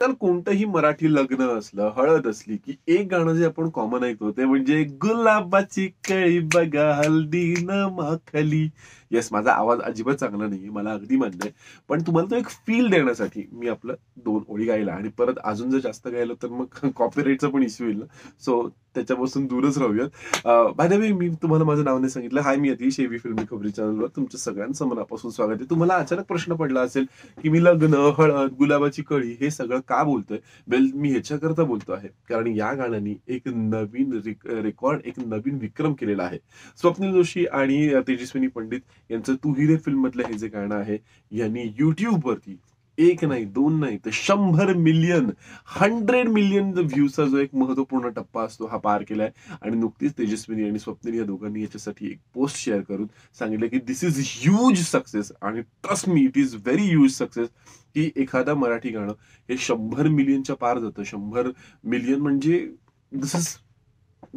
तर कोणतंही मराठी लग्न असलं हळद असली की एक गाणं जे आपण कॉमन ऐकतो ते म्हणजे गुलाबाची कळी बघा हल्दी न मखली येस माझा आवाज अजिबात चांगला नाही मला अगदी मान्य आहे पण तुम्हाला तो एक फील देण्यासाठी मी आपलं दोन ओळी गायला आणि परत अजून जर जास्त गायलो तर मग कॉपीराईटचा पण इश्यू येईल सो त्याच्यापासून दूरच राहूयात बाय द वे मी तुम्हाला माझं नाव नाही सांगितलं हाय मी अतिशय शेवी फिल्मी खबरी चॅनलवर तुमच्या सगळ्यांचं मनापासून स्वागत आहे तुम्हाला अचानक प्रश्न पडला असेल की मी लग्न हळद गुलाबाची कळी हे सगळं का बोलतोय बेल मी ह्याच्याकरता बोलतो आहे कारण या गाण्याने एक नवीन रेकॉर्ड एक नवीन विक्रम केलेला आहे स्वप्नील जोशी आणि तेजस्विनी पंडित यांचं तू हिरे फिल्म मधलं हे जे गाणं आहे यांनी युट्यूबवरती एक नाही दोन नाही तर शंभर मिलियन हंड्रेड मिलियन व्ह्यूचा जो एक महत्वपूर्ण टप्पा असतो हा पार केलाय आणि नुकतीच तेजस्विनी आणि स्वप्निली या दोघांनी याच्यासाठी एक पोस्ट शेअर करून सांगितलं की दिस इज ह्यूज सक्सेस आणि trust me it is very huge success की एखादा मराठी गाणं हे शंभर मिलियनच्या पार जातं शंभर मिलियन म्हणजे this is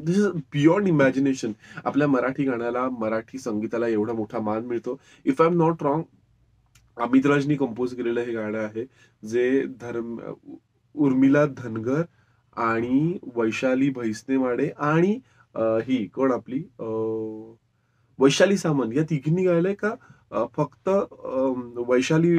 this is beyond imagination आपल्या मराठी गाण्याला मराठी संगीताला एवढा मोठा मान मिळतो if I am not wrong अमितराजनी कंपोज केलेलं हे गाणं आहे जे धर्म उर्मिला धनगर आणि वैशाली भैसनेमाडे आणि ही कोण आपली वैशाली सामंत या तिघींनी गायलंय का फक्त वैशाली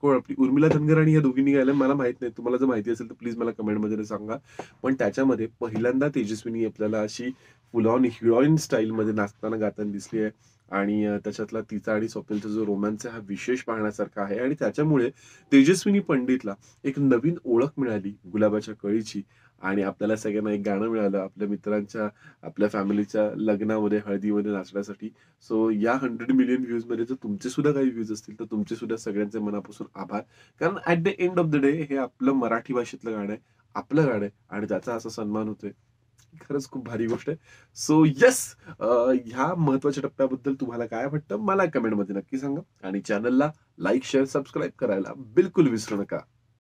कोण आपली उर्मिला धनगर आणि या दोघींनी गायलंय मला माहित नाही तुम्हाला जर माहिती असेल तर प्लीज मला कमेंटमध्ये सांगा पण त्याच्यामध्ये पहिल्यांदा तेजस्वीनी आपल्याला अशी फुलॉन हिरोईन मध्ये नाचताना गाताना दिसली आहे आणि त्याच्यातला तिचा आणि स्वप्नीलचा जो रोमॅन्स आहे हा विशेष पाहण्यासारखा आहे आणि त्याच्यामुळे तेजस्विनी पंडितला एक नवीन ओळख मिळाली गुलाबाच्या कळीची आणि आपल्याला सगळ्यांना एक गाणं मिळालं आपल्या मित्रांच्या आपल्या फॅमिलीच्या लग्नामध्ये हळदीमध्ये नाचण्यासाठी सो या हंड्रेड मिलियन व्ह्यूजमध्ये जर तुमचे सुद्धा काही व्ह्यूज असतील तर तुमचे सुद्धा सगळ्यांचे मनापासून आभार कारण at the end of the day हे आपलं मराठी भाषेतलं गाणं आहे आपलं गाणं आहे आणि त्याचा असा सन्मान होतोय खरंच खूप भारी गोष्ट आहे सो येस ह्या महत्वाच्या टप्प्याबद्दल तुम्हाला काय वाटतं मला कमेंटमध्ये नक्की सांगा आणि चॅनलला लाईक शेअर सबस्क्राईब करायला बिलकुल विसरू नका